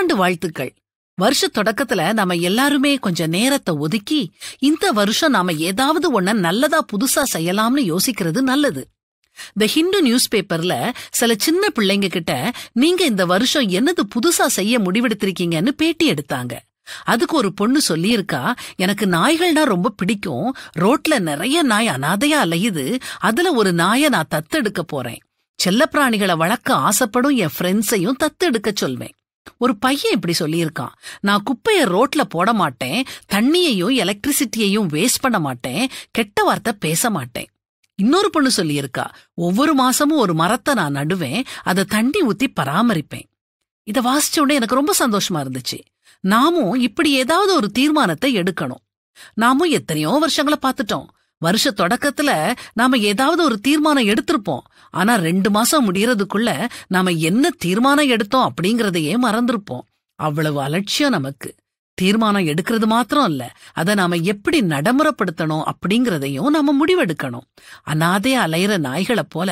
புத்தாண்டு வாழ்த்துக்கள் வருஷ தொடக்கத்துல நாம எல்லாருமே கொஞ்ச நேரத்தை ஒதுக்கி இந்த வருஷம் நாம ஏதாவது ஒன்ன நல்லதா புதுசா செய்யலாம்னு யோசிக்கிறது நல்லது த ஹிந்து நியூஸ் பேப்பர்ல சில சின்ன பிள்ளைங்க கிட்ட நீங்க இந்த வருஷம் என்னது புதுசா செய்ய முடிவெடுத்திருக்கீங்கன்னு பேட்டி எடுத்தாங்க அதுக்கு ஒரு பொண்ணு சொல்லியிருக்கா எனக்கு நாய்கள்னா ரொம்ப பிடிக்கும் ரோட்ல நிறைய நாய் அனாதையா அலையுது அதுல ஒரு நாய நான் தத்தெடுக்க போறேன் செல்ல பிராணிகளை வளர்க்க ஆசைப்படும் என் ஃப்ரெண்ட்ஸையும் தத்தெடுக்க சொல்வேன் ஒரு பையன் இப்படி சொல்லியிருக்கான் நான் குப்பையை ரோட்ல போட மாட்டேன் தண்ணியையும் எலக்ட்ரிசிட்டியையும் வேஸ்ட் பண்ண மாட்டேன் கெட்ட வார்த்தை பேச மாட்டேன் இன்னொரு பொண்ணு சொல்லியிருக்கா ஒவ்வொரு மாசமும் ஒரு மரத்தை நான் நடுவேன் அதை தண்ணி ஊத்தி பராமரிப்பேன் இதை வாசிச்ச உடனே எனக்கு ரொம்ப சந்தோஷமா இருந்துச்சு நாமும் இப்படி ஏதாவது ஒரு தீர்மானத்தை எடுக்கணும் நாமும் எத்தனையோ வருஷங்களை பார்த்துட்டோம் வருஷ தொடக்கத்துல நாம ஏதாவது ஒரு தீர்மானம் எடுத்திருப்போம் ஆனா ரெண்டு மாசம் முடியறதுக்குள்ள நாம என்ன தீர்மானம் எடுத்தோம் அப்படிங்கறதையே மறந்திருப்போம் அவ்வளவு அலட்சியம் நமக்கு தீர்மானம் எடுக்கிறது மாத்திரம் இல்ல அதை நாம எப்படி நடைமுறைப்படுத்தணும் அப்படிங்கறதையும் நாம முடிவெடுக்கணும் அனாதைய அலையிற நாய்களை போல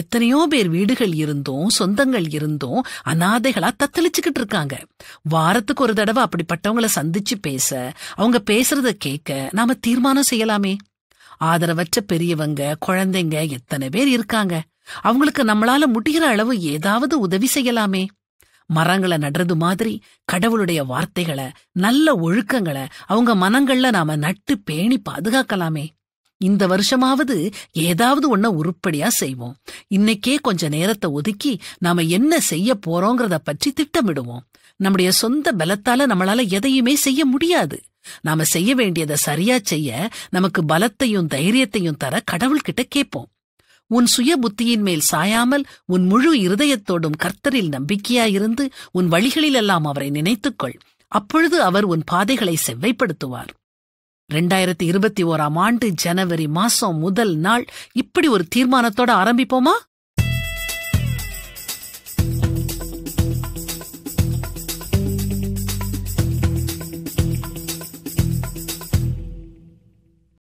எத்தனையோ பேர் வீடுகள் இருந்தும் சொந்தங்கள் இருந்தும் அனாதைகளா தத்தளிச்சுக்கிட்டு இருக்காங்க வாரத்துக்கு ஒரு தடவை அப்படிப்பட்டவங்களை சந்திச்சு பேச அவங்க பேசுறத கேட்க நாம தீர்மானம் செய்யலாமே ஆதரவற்ற பெரியவங்க குழந்தைங்க எத்தனை பேர் இருக்காங்க அவங்களுக்கு நம்மளால முடிகிற அளவு ஏதாவது உதவி செய்யலாமே மரங்களை நடுறது மாதிரி கடவுளுடைய வார்த்தைகளை நல்ல ஒழுக்கங்களை அவங்க மனங்கள்ல நாம நட்டு பேணி பாதுகாக்கலாமே இந்த வருஷமாவது ஏதாவது ஒன்ன உருப்படியா செய்வோம் இன்னைக்கே கொஞ்ச நேரத்தை ஒதுக்கி நாம என்ன செய்ய போறோங்கிறத பற்றி திட்டமிடுவோம் நம்முடைய சொந்த பலத்தால நம்மளால எதையுமே செய்ய முடியாது நாம செய்ய வேண்டியதை சரியா செய்ய நமக்கு பலத்தையும் தைரியத்தையும் தர கடவுள்கிட்ட கேட்போம் உன் சுய புத்தியின் மேல் சாயாமல் உன் முழு இருதயத்தோடும் கர்த்தரில் நம்பிக்கையாயிருந்து உன் வழிகளிலெல்லாம் அவரை நினைத்துக்கொள் அப்பொழுது அவர் உன் பாதைகளை செவ்வைப்படுத்துவார் ரெண்டாயிரத்தி இருபத்தி ஓராம் ஆண்டு ஜனவரி மாசம் முதல் நாள் இப்படி ஒரு தீர்மானத்தோட ஆரம்பிப்போமா